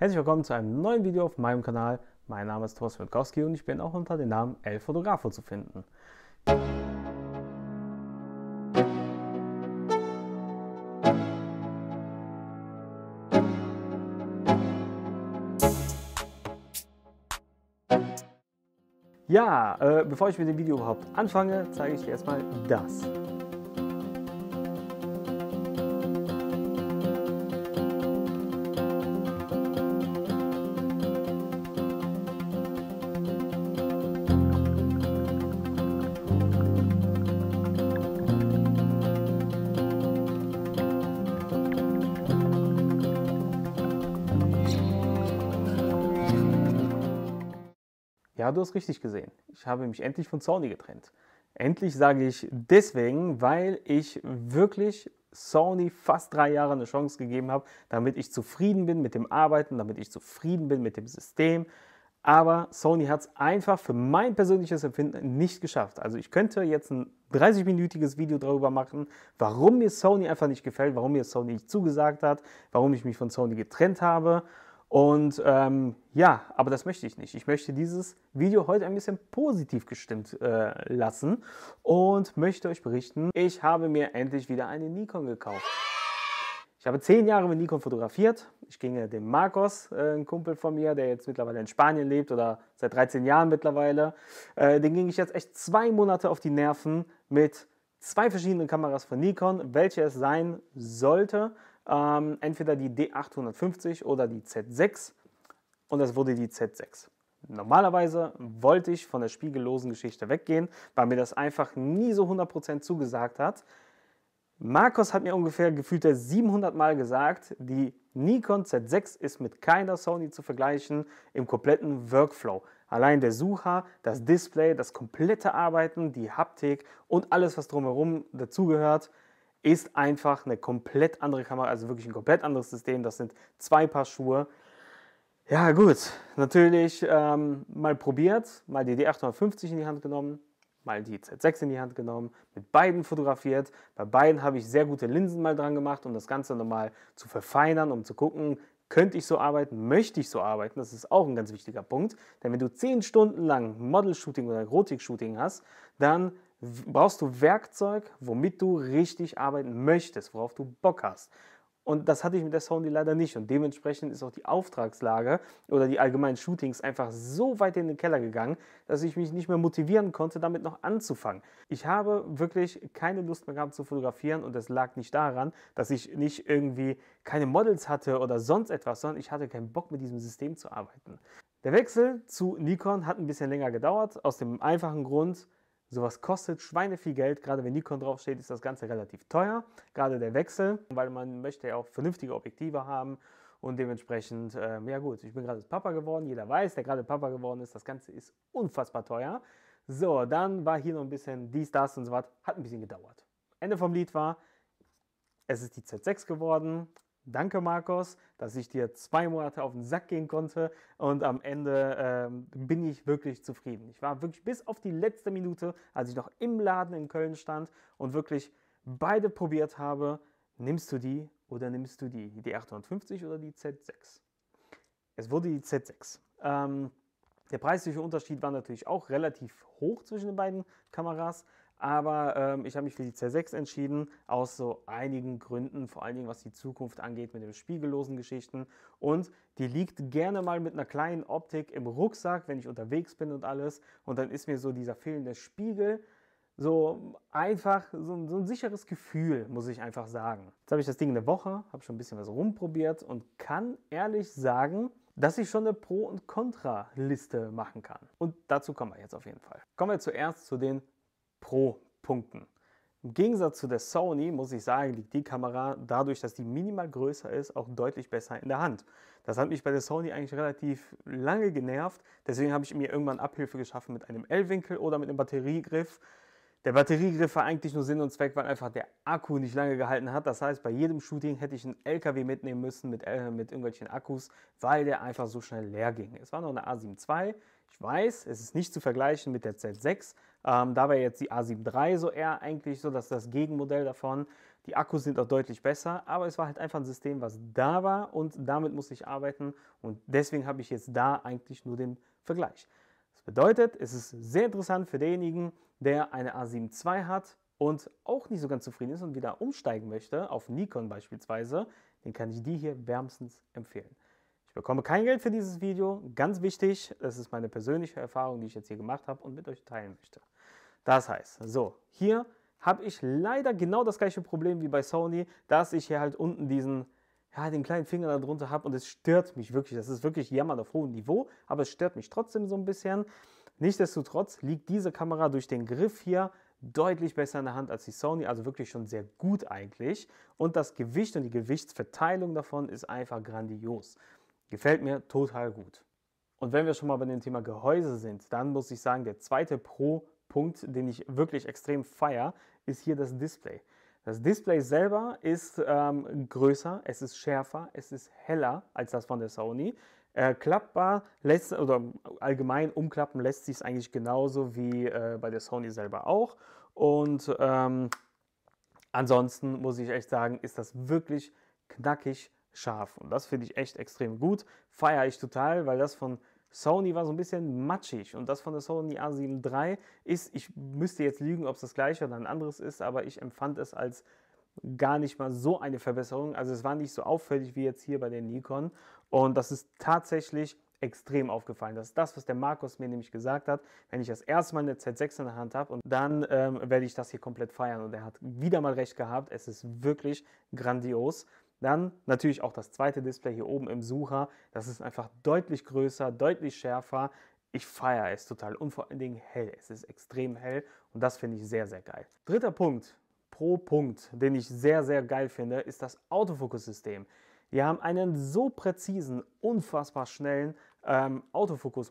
Herzlich willkommen zu einem neuen Video auf meinem Kanal. Mein Name ist Thorsten Witkowski und ich bin auch unter dem Namen El Fotografo zu finden. Ja, äh, bevor ich mit dem Video überhaupt anfange, zeige ich dir erstmal das. Ja, du hast richtig gesehen. Ich habe mich endlich von Sony getrennt. Endlich sage ich deswegen, weil ich wirklich Sony fast drei Jahre eine Chance gegeben habe, damit ich zufrieden bin mit dem Arbeiten, damit ich zufrieden bin mit dem System. Aber Sony hat es einfach für mein persönliches Empfinden nicht geschafft. Also ich könnte jetzt ein 30-minütiges Video darüber machen, warum mir Sony einfach nicht gefällt, warum mir Sony nicht zugesagt hat, warum ich mich von Sony getrennt habe. Und ähm, ja, aber das möchte ich nicht. Ich möchte dieses Video heute ein bisschen positiv gestimmt äh, lassen und möchte euch berichten, ich habe mir endlich wieder eine Nikon gekauft. Ich habe zehn Jahre mit Nikon fotografiert. Ich ging dem Marcos, äh, ein Kumpel von mir, der jetzt mittlerweile in Spanien lebt oder seit 13 Jahren mittlerweile, äh, den ging ich jetzt echt zwei Monate auf die Nerven mit zwei verschiedenen Kameras von Nikon, welche es sein sollte, ähm, entweder die D850 oder die Z6 und das wurde die Z6. Normalerweise wollte ich von der spiegellosen Geschichte weggehen, weil mir das einfach nie so 100% zugesagt hat. Markus hat mir ungefähr gefühlt 700 Mal gesagt, die Nikon Z6 ist mit keiner Sony zu vergleichen im kompletten Workflow. Allein der Sucher, das Display, das komplette Arbeiten, die Haptik und alles, was drumherum dazugehört, ist einfach eine komplett andere Kamera, also wirklich ein komplett anderes System. Das sind zwei Paar Schuhe. Ja gut, natürlich ähm, mal probiert, mal die D850 in die Hand genommen, mal die Z6 in die Hand genommen, mit beiden fotografiert. Bei beiden habe ich sehr gute Linsen mal dran gemacht, um das Ganze nochmal zu verfeinern, um zu gucken, könnte ich so arbeiten, möchte ich so arbeiten. Das ist auch ein ganz wichtiger Punkt, denn wenn du 10 Stunden lang Model-Shooting oder Erotik-Shooting hast, dann brauchst du Werkzeug, womit du richtig arbeiten möchtest, worauf du Bock hast. Und das hatte ich mit der Sony leider nicht. Und dementsprechend ist auch die Auftragslage oder die allgemeinen Shootings einfach so weit in den Keller gegangen, dass ich mich nicht mehr motivieren konnte, damit noch anzufangen. Ich habe wirklich keine Lust mehr gehabt zu fotografieren und das lag nicht daran, dass ich nicht irgendwie keine Models hatte oder sonst etwas, sondern ich hatte keinen Bock mit diesem System zu arbeiten. Der Wechsel zu Nikon hat ein bisschen länger gedauert, aus dem einfachen Grund, Sowas kostet Schweine viel Geld, gerade wenn Nikon draufsteht, ist das Ganze relativ teuer, gerade der Wechsel, weil man möchte ja auch vernünftige Objektive haben und dementsprechend, äh, ja gut, ich bin gerade Papa geworden, jeder weiß, der gerade Papa geworden ist, das Ganze ist unfassbar teuer. So, dann war hier noch ein bisschen dies, das und so was, hat ein bisschen gedauert. Ende vom Lied war, es ist die Z6 geworden, Danke, Markus, dass ich dir zwei Monate auf den Sack gehen konnte und am Ende ähm, bin ich wirklich zufrieden. Ich war wirklich bis auf die letzte Minute, als ich noch im Laden in Köln stand und wirklich beide probiert habe, nimmst du die oder nimmst du die, die 850 oder die Z6? Es wurde die Z6. Ähm, der preisliche Unterschied war natürlich auch relativ hoch zwischen den beiden Kameras, aber ähm, ich habe mich für die C6 entschieden, aus so einigen Gründen, vor allen Dingen was die Zukunft angeht mit den spiegellosen Geschichten. Und die liegt gerne mal mit einer kleinen Optik im Rucksack, wenn ich unterwegs bin und alles. Und dann ist mir so dieser fehlende Spiegel so einfach, so ein, so ein, sicheres Gefühl, muss ich einfach sagen. Jetzt habe ich das Ding eine Woche, habe schon ein bisschen was rumprobiert und kann ehrlich sagen, dass ich schon eine Pro- und Contra-Liste machen kann. Und dazu kommen wir jetzt auf jeden Fall. Kommen wir zuerst zu den pro Punkten. Im Gegensatz zu der Sony muss ich sagen, liegt die Kamera dadurch, dass die minimal größer ist, auch deutlich besser in der Hand. Das hat mich bei der Sony eigentlich relativ lange genervt. Deswegen habe ich mir irgendwann Abhilfe geschaffen mit einem L-Winkel oder mit einem Batteriegriff. Der Batteriegriff war eigentlich nur Sinn und Zweck, weil einfach der Akku nicht lange gehalten hat. Das heißt, bei jedem Shooting hätte ich einen LKW mitnehmen müssen mit, äh, mit irgendwelchen Akkus, weil der einfach so schnell leer ging. Es war noch eine A7 II. Ich weiß, es ist nicht zu vergleichen mit der Z6, ähm, da wäre jetzt die A7 III so eher eigentlich so, dass das Gegenmodell davon. Die Akkus sind auch deutlich besser, aber es war halt einfach ein System, was da war und damit musste ich arbeiten und deswegen habe ich jetzt da eigentlich nur den Vergleich. Das bedeutet, es ist sehr interessant für denjenigen, der eine A7 II hat und auch nicht so ganz zufrieden ist und wieder umsteigen möchte, auf Nikon beispielsweise, den kann ich die hier wärmstens empfehlen. Ich bekomme kein Geld für dieses Video, ganz wichtig, das ist meine persönliche Erfahrung, die ich jetzt hier gemacht habe und mit euch teilen möchte. Das heißt, so, hier habe ich leider genau das gleiche Problem wie bei Sony, dass ich hier halt unten diesen, ja, den kleinen Finger da drunter habe und es stört mich wirklich. Das ist wirklich jammern auf hohem Niveau, aber es stört mich trotzdem so ein bisschen. Nichtsdestotrotz liegt diese Kamera durch den Griff hier deutlich besser in der Hand als die Sony, also wirklich schon sehr gut eigentlich. Und das Gewicht und die Gewichtsverteilung davon ist einfach grandios. Gefällt mir total gut. Und wenn wir schon mal bei dem Thema Gehäuse sind, dann muss ich sagen, der zweite Pro Punkt, den ich wirklich extrem feier, ist hier das Display. Das Display selber ist ähm, größer, es ist schärfer, es ist heller als das von der Sony. Äh, klappbar lässt, oder allgemein umklappen lässt sich es eigentlich genauso wie äh, bei der Sony selber auch. Und ähm, ansonsten muss ich echt sagen, ist das wirklich knackig scharf. Und das finde ich echt extrem gut. Feiere ich total, weil das von Sony war so ein bisschen matschig und das von der Sony A7 III ist, ich müsste jetzt lügen, ob es das gleiche oder ein anderes ist, aber ich empfand es als gar nicht mal so eine Verbesserung. Also es war nicht so auffällig wie jetzt hier bei der Nikon und das ist tatsächlich extrem aufgefallen. Das ist das, was der Markus mir nämlich gesagt hat. Wenn ich das erste Mal eine Z6 in der Hand habe und dann ähm, werde ich das hier komplett feiern und er hat wieder mal recht gehabt. Es ist wirklich grandios. Dann natürlich auch das zweite Display hier oben im Sucher. Das ist einfach deutlich größer, deutlich schärfer. Ich feiere es total und vor allen Dingen hell. Es ist extrem hell und das finde ich sehr, sehr geil. Dritter Punkt, pro Punkt, den ich sehr, sehr geil finde, ist das Autofokussystem. Wir haben einen so präzisen, unfassbar schnellen ähm, autofokus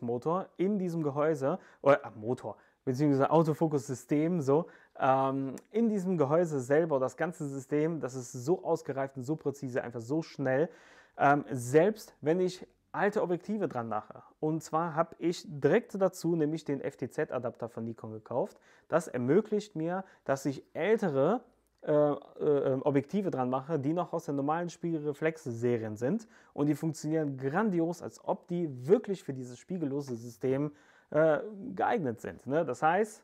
in diesem Gehäuse, oder äh, Motor, beziehungsweise Autofokussystem, so, ähm, in diesem Gehäuse selber, das ganze System, das ist so ausgereift und so präzise, einfach so schnell. Ähm, selbst wenn ich alte Objektive dran mache. Und zwar habe ich direkt dazu nämlich den FTZ-Adapter von Nikon gekauft. Das ermöglicht mir, dass ich ältere äh, äh, ähm, Objektive dran mache, die noch aus der normalen Spiegelreflex-Serien sind. Und die funktionieren grandios, als ob die wirklich für dieses spiegellose System äh, geeignet sind. Ne? Das heißt,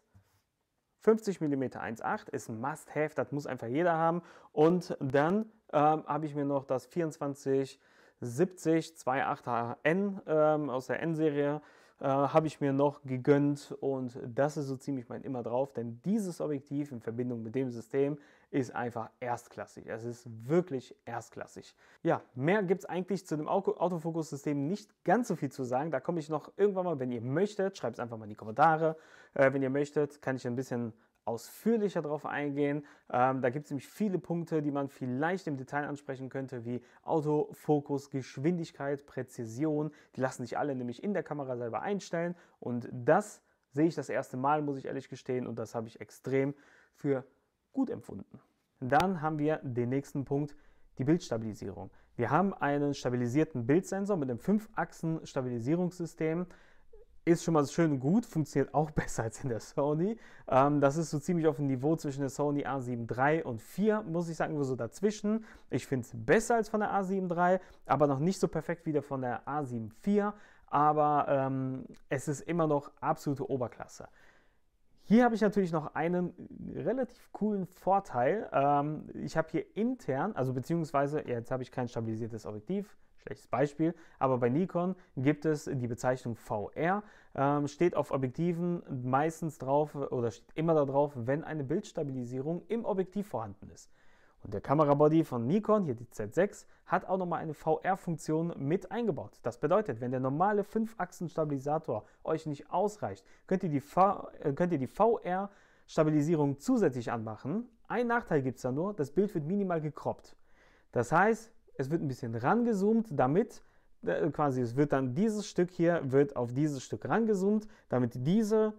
50 mm 1.8 ist ein Must-Have, das muss einfach jeder haben. Und dann ähm, habe ich mir noch das 2470 28HN ähm, aus der N-Serie äh, habe ich mir noch gegönnt und das ist so ziemlich mein immer drauf, denn dieses Objektiv in Verbindung mit dem System ist einfach erstklassig. Es ist wirklich erstklassig. Ja, mehr gibt es eigentlich zu dem Autofokus-System nicht ganz so viel zu sagen. Da komme ich noch irgendwann mal, wenn ihr möchtet, schreibt es einfach mal in die Kommentare. Äh, wenn ihr möchtet, kann ich ein bisschen ausführlicher darauf eingehen. Ähm, da gibt es nämlich viele Punkte, die man vielleicht im Detail ansprechen könnte, wie Autofokus, Geschwindigkeit, Präzision. Die lassen sich alle nämlich in der Kamera selber einstellen. Und das sehe ich das erste Mal, muss ich ehrlich gestehen. Und das habe ich extrem für gut empfunden. Dann haben wir den nächsten Punkt, die Bildstabilisierung. Wir haben einen stabilisierten Bildsensor mit einem 5-Achsen-Stabilisierungssystem. Ist schon mal schön gut, funktioniert auch besser als in der Sony. Ähm, das ist so ziemlich auf dem Niveau zwischen der Sony A7 III und 4, muss ich sagen, so dazwischen. Ich finde es besser als von der A7 III, aber noch nicht so perfekt wie der von der A7 IV. Aber ähm, es ist immer noch absolute Oberklasse. Hier habe ich natürlich noch einen relativ coolen Vorteil. Ähm, ich habe hier intern, also beziehungsweise, jetzt habe ich kein stabilisiertes Objektiv, schlechtes Beispiel, aber bei Nikon gibt es die Bezeichnung VR, ähm, steht auf Objektiven meistens drauf oder steht immer darauf, wenn eine Bildstabilisierung im Objektiv vorhanden ist. Und der Kamerabody von Nikon, hier die Z6, hat auch nochmal eine VR-Funktion mit eingebaut. Das bedeutet, wenn der normale 5-Achsen-Stabilisator euch nicht ausreicht, könnt ihr die, VR-Stabilisierung äh, zusätzlich anmachen. Ein Nachteil gibt es da nur, das Bild wird minimal gekroppt. Das heißt, es wird ein bisschen rangezoomt, damit äh, quasi es wird dann dieses Stück hier wird auf dieses Stück rangezoomt, damit diese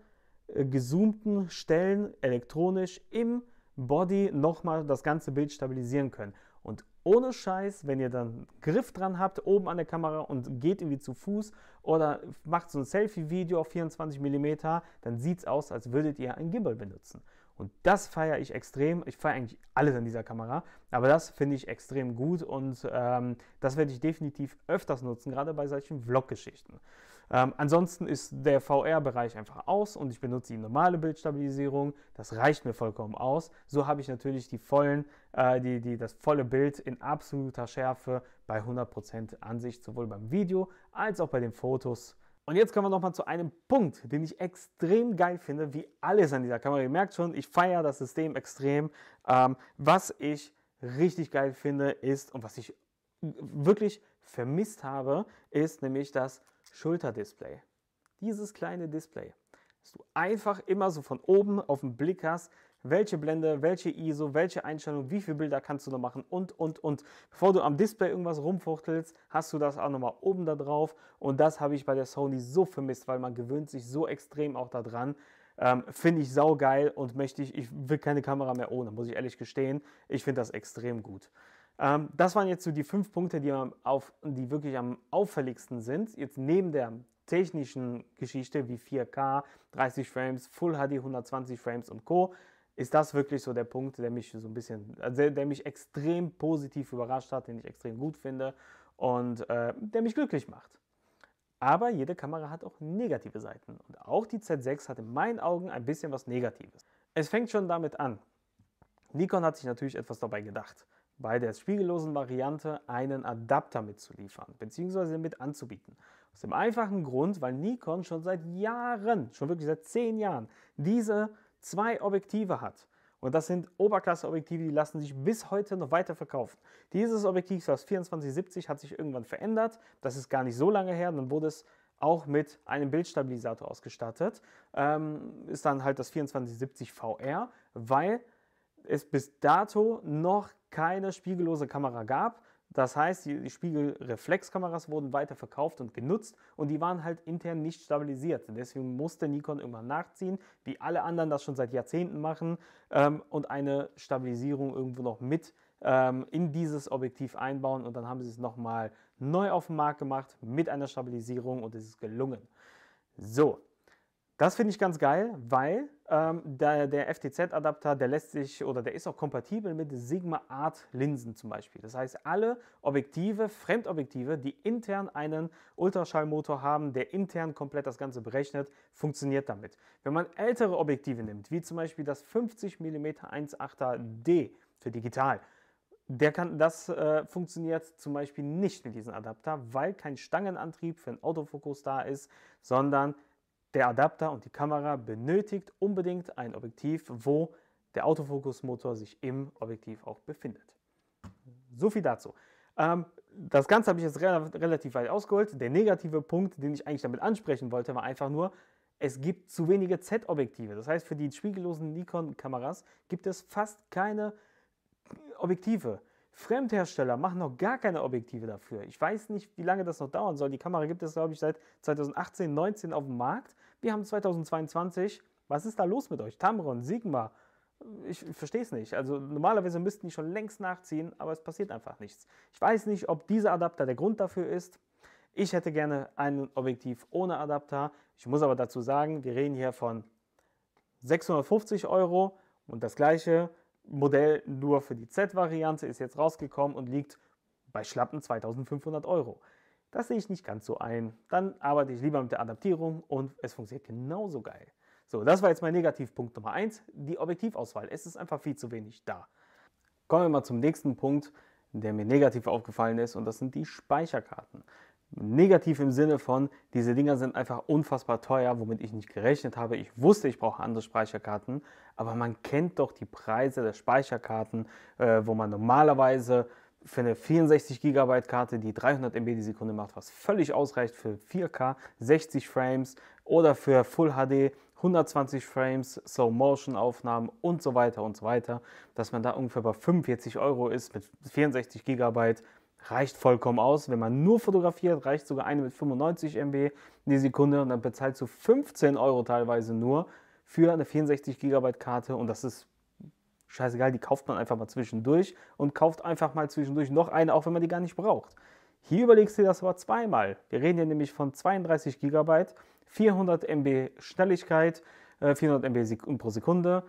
äh, gezoomten Stellen elektronisch im Body nochmal das ganze Bild stabilisieren können. Und ohne Scheiß, wenn ihr dann Griff dran habt, oben an der Kamera und geht irgendwie zu Fuß oder macht so ein Selfie-Video auf 24 mm, dann sieht es aus, als würdet ihr einen Gimbal benutzen. Und das feiere ich extrem. Ich feiere eigentlich alles an dieser Kamera, aber das finde ich extrem gut und ähm, das werde ich definitiv öfters nutzen, gerade bei solchen Vlog-Geschichten. Ähm, ansonsten ist der VR-Bereich einfach aus und ich benutze die normale Bildstabilisierung. Das reicht mir vollkommen aus. So habe ich natürlich die vollen, äh, die, die, das volle Bild in absoluter Schärfe bei 100% Ansicht, sowohl beim Video als auch bei den Fotos. Und jetzt kommen wir nochmal zu einem Punkt, den ich extrem geil finde, wie alles an dieser Kamera. Ihr merkt schon, ich feiere das System extrem. Ähm, was ich richtig geil finde ist und was ich wirklich vermisst habe, ist nämlich das Schulterdisplay. Dieses kleine Display, dass du einfach immer so von oben auf den Blick hast, welche Blende, welche ISO, welche Einstellung, wie viele Bilder kannst du noch machen und, und, und. Bevor du am Display irgendwas rumfuchtelst, hast du das auch nochmal oben da drauf und das habe ich bei der Sony so vermisst, weil man gewöhnt sich so extrem auch daran. Ähm, finde ich saugeil und möchte ich, ich will keine Kamera mehr ohne, muss ich ehrlich gestehen. Ich finde das extrem gut. Ähm, das waren jetzt so die fünf Punkte, die, auf, die wirklich am auffälligsten sind. Jetzt neben der technischen Geschichte wie 4K, 30 Frames, Full HD 120 Frames und Co. ist das wirklich so der Punkt, der mich so ein bisschen, also der mich extrem positiv überrascht hat, den ich extrem gut finde und äh, der mich glücklich macht. Aber jede Kamera hat auch negative Seiten und auch die Z6 hat in meinen Augen ein bisschen was Negatives. Es fängt schon damit an. Nikon hat sich natürlich etwas dabei gedacht bei der spiegellosen Variante einen Adapter mitzuliefern bzw. mit anzubieten. Aus dem einfachen Grund, weil Nikon schon seit Jahren, schon wirklich seit zehn Jahren, diese zwei Objektive hat. Und das sind Oberklasse-Objektive, die lassen sich bis heute noch weiter verkaufen. Dieses Objektiv, das 2470, hat sich irgendwann verändert. Das ist gar nicht so lange her. Dann wurde es auch mit einem Bildstabilisator ausgestattet. Ähm, ist dann halt das 2470 VR, weil es bis dato noch keine spiegellose Kamera gab. Das heißt, die, Spiegelreflexkameras wurden weiter verkauft und genutzt und die waren halt intern nicht stabilisiert. Deswegen musste Nikon irgendwann nachziehen, wie alle anderen das schon seit Jahrzehnten machen ähm, und eine Stabilisierung irgendwo noch mit ähm, in dieses Objektiv einbauen und dann haben sie es nochmal neu auf den Markt gemacht mit einer Stabilisierung und es ist gelungen. So, das finde ich ganz geil, weil ähm, der, der FTZ-Adapter, der lässt sich oder der ist auch kompatibel mit Sigma Art Linsen zum Beispiel. Das heißt, alle Objektive, Fremdobjektive, die intern einen Ultraschallmotor haben, der intern komplett das Ganze berechnet, funktioniert damit. Wenn man ältere Objektive nimmt, wie zum Beispiel das 50 mm 1.8er D für digital, der kann, das äh, funktioniert zum Beispiel nicht mit diesem Adapter, weil kein Stangenantrieb für einen Autofokus da ist, sondern der Adapter und die Kamera benötigt unbedingt ein Objektiv, wo der Autofokusmotor sich im Objektiv auch befindet. So viel dazu. Ähm, das Ganze habe ich jetzt re relativ weit ausgeholt. Der negative Punkt, den ich eigentlich damit ansprechen wollte, war einfach nur, es gibt zu wenige Z-Objektive. Das heißt, für die spiegellosen Nikon-Kameras gibt es fast keine Objektive. Fremdhersteller machen noch gar keine Objektive dafür. Ich weiß nicht, wie lange das noch dauern soll. Die Kamera gibt es, glaube ich, seit 2018, 19 auf dem Markt. Wir haben 2022. Was ist da los mit euch? Tamron, Sigma. Ich, ich verstehe es nicht. Also normalerweise müssten die schon längst nachziehen, aber es passiert einfach nichts. Ich weiß nicht, ob dieser Adapter der Grund dafür ist. Ich hätte gerne ein Objektiv ohne Adapter. Ich muss aber dazu sagen, wir reden hier von 650 Euro und das gleiche Modell nur für die Z-Variante ist jetzt rausgekommen und liegt bei schlappen 2500 Euro. Das sehe ich nicht ganz so ein. Dann arbeite ich lieber mit der Adaptierung und es funktioniert genauso geil. So, das war jetzt mein Negativpunkt Nummer 1, die Objektivauswahl. Es ist einfach viel zu wenig da. Kommen wir mal zum nächsten Punkt, der mir negativ aufgefallen ist und das sind die Speicherkarten. Negativ im Sinne von, diese Dinger sind einfach unfassbar teuer, womit ich nicht gerechnet habe. Ich wusste, ich brauche andere Speicherkarten, aber man kennt doch die Preise der Speicherkarten, äh, wo man normalerweise für eine 64 GB Karte, die 300 MB die Sekunde macht, was völlig ausreicht für 4K, 60 Frames oder für Full HD 120 Frames, Slow Motion Aufnahmen und so weiter und so weiter, dass man da ungefähr bei 45 Euro ist mit 64 GB reicht vollkommen aus. Wenn man nur fotografiert, reicht sogar eine mit 95 MB die Sekunde und dann bezahlt zu 15 Euro teilweise nur für eine 64 GB Karte und das ist scheißegal, die kauft man einfach mal zwischendurch und kauft einfach mal zwischendurch noch eine, auch wenn man die gar nicht braucht. Hier überlegst du dir das aber zweimal. Wir reden hier nämlich von 32 GB, 400 MB Schnelligkeit, 400 äh, MB pro Sekunde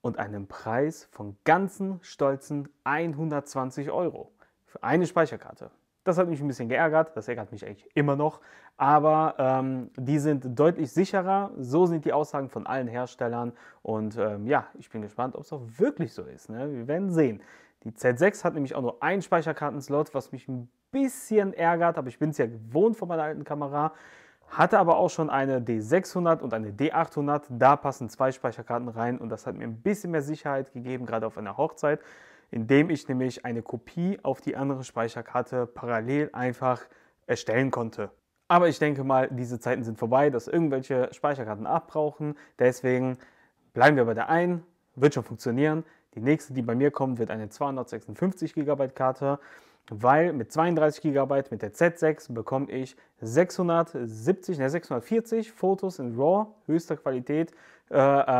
und einem Preis von ganzen stolzen 120 Euro für eine Speicherkarte. Das hat mich ein bisschen geärgert, das ärgert mich eigentlich immer noch, aber ähm, die sind deutlich sicherer, so sind die Aussagen von allen Herstellern und ähm, ja, ich bin gespannt, ob es auch wirklich so ist. Ne? Wir werden sehen. Die Z6 hat nämlich auch nur einen Speicherkartenslot, was mich ein bisschen ärgert, aber ich bin es ja gewohnt von meiner alten Kamera. Hatte aber auch schon eine D600 und eine D800, da passen zwei Speicherkarten rein und das hat mir ein bisschen mehr Sicherheit gegeben, gerade auf einer Hochzeit indem ich nämlich eine Kopie auf die andere Speicherkarte parallel einfach erstellen konnte. Aber ich denke mal, diese Zeiten sind vorbei, dass irgendwelche Speicherkarten abbrauchen. Deswegen bleiben wir bei der einen, wird schon funktionieren. Die nächste, die bei mir kommt, wird eine 256 GB Karte weil mit 32 GB mit der Z6 bekomme ich 670, ne 640 Fotos in RAW, höchster Qualität. Äh,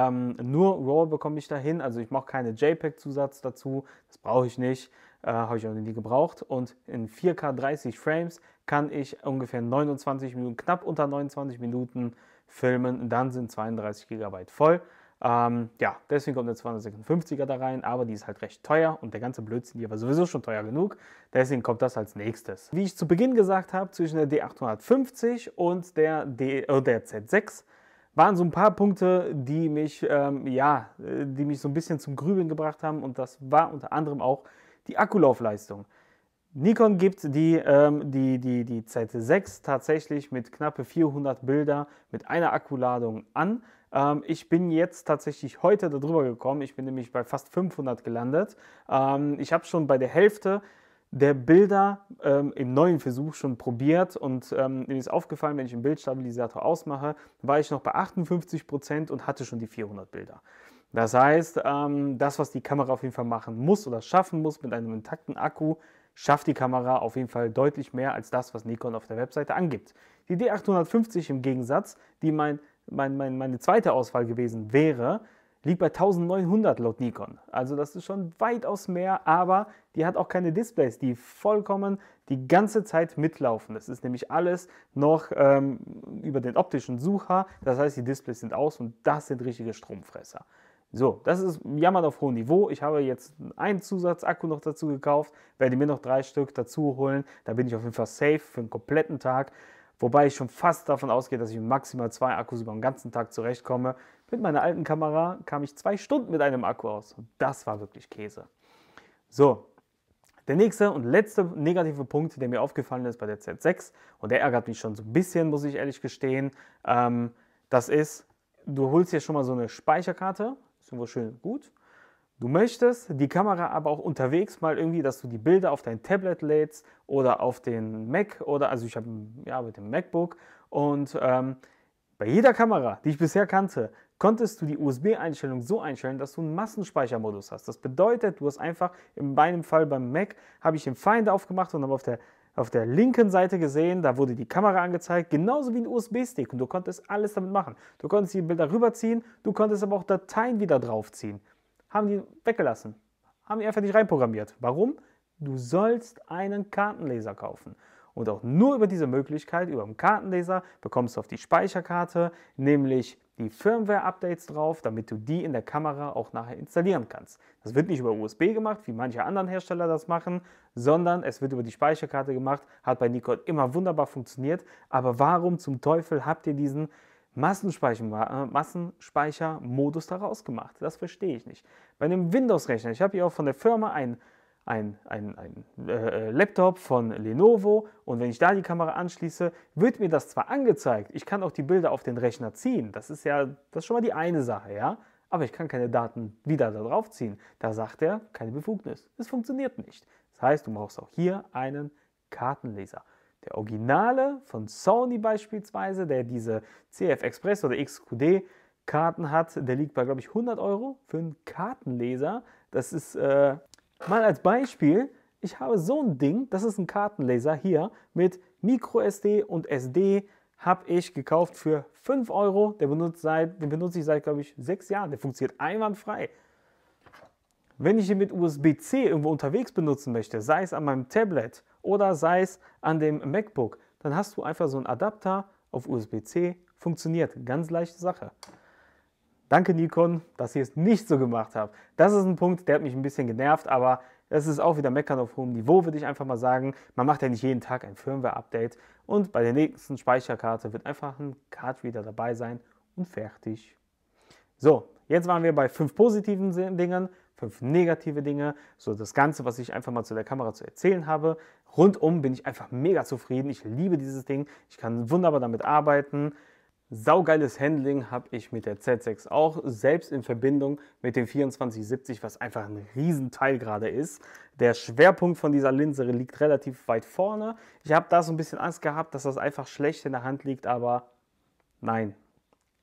ähm, nur RAW bekomme ich dahin, also ich mache keine JPEG-Zusatz dazu, das brauche ich nicht, äh, habe ich auch nie gebraucht. Und in 4K 30 Frames kann ich ungefähr 29 Minuten, knapp unter 29 Minuten filmen, dann sind 32 GB voll. Ähm, ja, deswegen kommt der 256er da rein, aber die ist halt recht teuer und der ganze Blödsinn hier war sowieso schon teuer genug. Deswegen kommt das als nächstes. Wie ich zu Beginn gesagt habe, zwischen der D850 und der, D, äh, der Z6 waren so ein paar Punkte, die mich, ähm, ja, äh, die mich so ein bisschen zum Grübeln gebracht haben und das war unter anderem auch die Akkulaufleistung. Nikon gibt die, ähm, die, die, die Z6 tatsächlich mit knappe 400 Bilder mit einer Akkuladung an. Ähm, ich bin jetzt tatsächlich heute darüber gekommen. Ich bin nämlich bei fast 500 gelandet. Ähm, ich habe schon bei der Hälfte der Bilder ähm, im neuen Versuch schon probiert und ähm, mir ist aufgefallen, wenn ich den Bildstabilisator ausmache, war ich noch bei 58% Prozent und hatte schon die 400 Bilder. Das heißt, ähm, das, was die Kamera auf jeden Fall machen muss oder schaffen muss mit einem intakten Akku, schafft die Kamera auf jeden Fall deutlich mehr als das, was Nikon auf der Webseite angibt. Die D850 im Gegensatz, die mein mein, mein, meine zweite Auswahl gewesen wäre, liegt bei 1900 laut Nikon. Also das ist schon weitaus mehr, aber die hat auch keine Displays, die vollkommen die ganze Zeit mitlaufen. Das ist nämlich alles noch ähm, über den optischen Sucher. Das heißt, die Displays sind aus und das sind richtige Stromfresser. So, das ist jammern auf hohem Niveau. Ich habe jetzt einen Zusatzakku noch dazu gekauft, werde mir noch drei Stück dazu holen. Da bin ich auf jeden Fall safe für einen kompletten Tag. Wobei ich schon fast davon ausgehe, dass ich mit maximal zwei Akkus über den ganzen Tag zurechtkomme. Mit meiner alten Kamera kam ich zwei Stunden mit einem Akku aus. Und das war wirklich Käse. So, der nächste und letzte negative Punkt, der mir aufgefallen ist bei der Z6, und der ärgert mich schon so ein bisschen, muss ich ehrlich gestehen, ähm, das ist, du holst hier schon mal so eine Speicherkarte, ist irgendwo schön gut, Du möchtest die Kamera aber auch unterwegs mal irgendwie, dass du die Bilder auf dein Tablet lädst oder auf den Mac oder also ich habe ja mit dem MacBook und ähm, bei jeder Kamera, die ich bisher kannte, konntest du die USB-Einstellung so einstellen, dass du einen Massenspeichermodus hast. Das bedeutet, du hast einfach, in meinem Fall beim Mac, habe ich den Find aufgemacht und habe auf der auf der linken Seite gesehen, da wurde die Kamera angezeigt, genauso wie ein USB-Stick und du konntest alles damit machen. Du konntest die Bilder rüberziehen, du konntest aber auch Dateien wieder draufziehen haben die weggelassen. Haben die einfach nicht reinprogrammiert. Warum? Du sollst einen Kartenleser kaufen. Und auch nur über diese Möglichkeit, über einen Kartenleser, bekommst du auf die Speicherkarte, nämlich die Firmware-Updates drauf, damit du die in der Kamera auch nachher installieren kannst. Das wird nicht über USB gemacht, wie manche anderen Hersteller das machen, sondern es wird über die Speicherkarte gemacht, hat bei Nikon immer wunderbar funktioniert. Aber warum zum Teufel habt ihr diesen äh, Massenspeichermodus daraus gemacht. Das verstehe ich nicht. Bei einem Windows-Rechner, ich habe hier auch von der Firma einen ein, ein, ein äh, äh, Laptop von Lenovo und wenn ich da die Kamera anschließe, wird mir das zwar angezeigt, ich kann auch die Bilder auf den Rechner ziehen, das ist ja, das ist schon mal die eine Sache, ja, aber ich kann keine Daten wieder da drauf ziehen. Da sagt er, keine Befugnis, es funktioniert nicht. Das heißt, du brauchst auch hier einen Kartenleser. Der Originale von Sony beispielsweise, der diese CF Express oder XQD Karten hat, der liegt bei, glaube ich, 100 Euro für einen Kartenleser. Das ist äh, mal als Beispiel, ich habe so ein Ding, das ist ein Kartenleser hier mit MicroSD und SD habe ich gekauft für 5 Euro. Der benutzt seit, den benutze ich seit, glaube ich, 6 Jahren. Der funktioniert einwandfrei. Wenn ich ihn mit USB-C irgendwo unterwegs benutzen möchte, sei es an meinem Tablet oder sei es an dem MacBook, dann hast du einfach so einen Adapter auf USB-C. Funktioniert. Ganz leichte Sache. Danke Nikon, dass ihr es nicht so gemacht habt. Das ist ein Punkt, der hat mich ein bisschen genervt, aber das ist auch wieder meckern auf hohem Niveau, würde ich einfach mal sagen. Man macht ja nicht jeden Tag ein Firmware-Update und bei der nächsten Speicherkarte wird einfach ein Cardreader dabei sein und fertig. So, jetzt waren wir bei fünf positiven Dingen fünf negative Dinge. So das Ganze, was ich einfach mal zu der Kamera zu erzählen habe. Rundum bin ich einfach mega zufrieden. Ich liebe dieses Ding. Ich kann wunderbar damit arbeiten. Saugeiles Handling habe ich mit der Z6 auch, selbst in Verbindung mit dem 2470, was einfach ein Riesenteil gerade ist. Der Schwerpunkt von dieser Linse liegt relativ weit vorne. Ich habe da so ein bisschen Angst gehabt, dass das einfach schlecht in der Hand liegt, aber nein,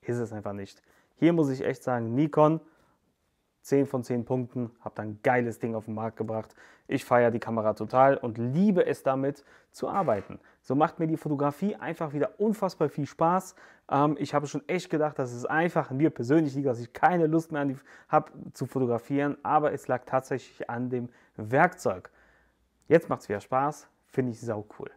ist es einfach nicht. Hier muss ich echt sagen, Nikon 10 von 10 Punkten, habt ein geiles Ding auf den Markt gebracht. Ich feiere die Kamera total und liebe es damit zu arbeiten. So macht mir die Fotografie einfach wieder unfassbar viel Spaß. Ähm, ich habe schon echt gedacht, dass es einfach mir persönlich liegt, dass ich keine Lust mehr habe zu fotografieren, aber es lag tatsächlich an dem Werkzeug. Jetzt macht es wieder Spaß, finde ich sau cool.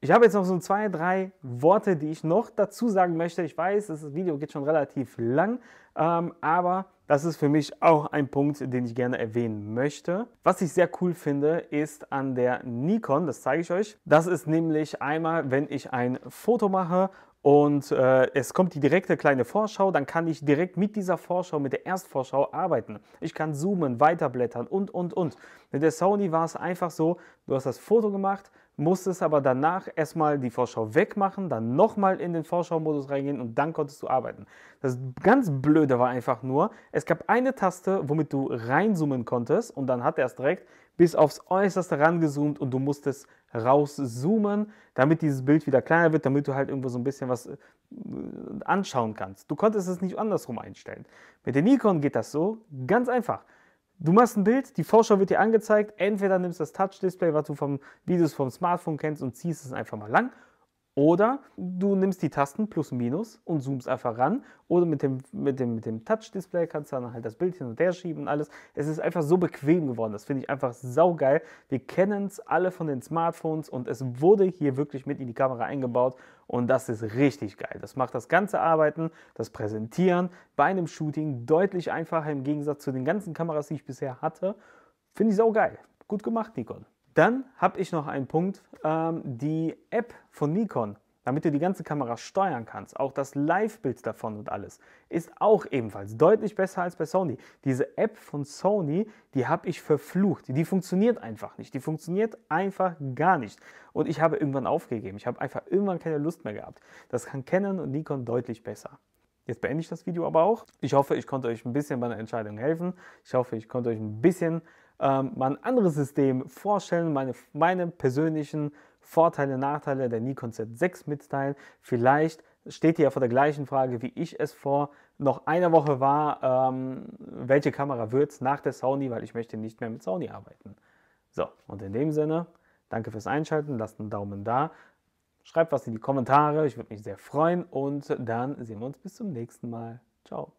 Ich habe jetzt noch so zwei, drei Worte, die ich noch dazu sagen möchte. Ich weiß, das Video geht schon relativ lang, ähm, aber das ist für mich auch ein Punkt, den ich gerne erwähnen möchte. Was ich sehr cool finde, ist an der Nikon, das zeige ich euch. Das ist nämlich einmal, wenn ich ein Foto mache und äh, es kommt die direkte kleine Vorschau, dann kann ich direkt mit dieser Vorschau, mit der Erstvorschau arbeiten. Ich kann zoomen, weiterblättern und, und, und. Mit der Sony war es einfach so, du hast das Foto gemacht, musstest aber danach erstmal die Vorschau wegmachen, dann nochmal in den Vorschau-Modus reingehen und dann konntest du arbeiten. Das ganz Blöde war einfach nur, es gab eine Taste, womit du reinzoomen konntest und dann hat er es direkt bis aufs Äußerste rangezoomt und du musstest rauszoomen, damit dieses Bild wieder kleiner wird, damit du halt irgendwo so ein bisschen was äh, anschauen kannst. Du konntest es nicht andersrum einstellen. Mit den Nikon geht das so, ganz einfach. Du machst ein Bild, die Vorschau wird dir angezeigt. Entweder nimmst das Touch-Display, was du vom Videos vom Smartphone kennst, und ziehst es einfach mal lang oder du nimmst die Tasten plus minus und zoomst einfach ran. Oder mit dem, mit dem, mit dem Touch-Display kannst du dann halt das Bild hin und her schieben und alles. Es ist einfach so bequem geworden. Das finde ich einfach saugeil. Wir kennen es alle von den Smartphones und es wurde hier wirklich mit in die Kamera eingebaut. Und das ist richtig geil. Das macht das ganze Arbeiten, das Präsentieren bei einem Shooting deutlich einfacher im Gegensatz zu den ganzen Kameras, die ich bisher hatte. Finde ich saugeil. Gut gemacht, Nikon. Dann habe ich noch einen Punkt, ähm, die App von Nikon, damit du die ganze Kamera steuern kannst, auch das Live-Bild davon und alles, ist auch ebenfalls deutlich besser als bei Sony. Diese App von Sony, die habe ich verflucht, die funktioniert einfach nicht, die funktioniert einfach gar nicht. Und ich habe irgendwann aufgegeben, ich habe einfach irgendwann keine Lust mehr gehabt. Das kann Canon und Nikon deutlich besser. Jetzt beende ich das Video aber auch. Ich hoffe, ich konnte euch ein bisschen bei einer Entscheidung helfen. Ich hoffe, ich konnte euch ein bisschen ähm, mal ein anderes System vorstellen, meine, meine persönlichen Vorteile, Nachteile der Nikon Z6 mitteilen. Vielleicht steht ihr ja vor der gleichen Frage, wie ich es vor noch einer Woche war, ähm, welche Kamera wird es nach der Sony, weil ich möchte nicht mehr mit Sony arbeiten. So, und in dem Sinne, danke fürs Einschalten, lasst einen Daumen da, Schreibt was in die Kommentare, ich würde mich sehr freuen und dann sehen wir uns bis zum nächsten Mal. Ciao.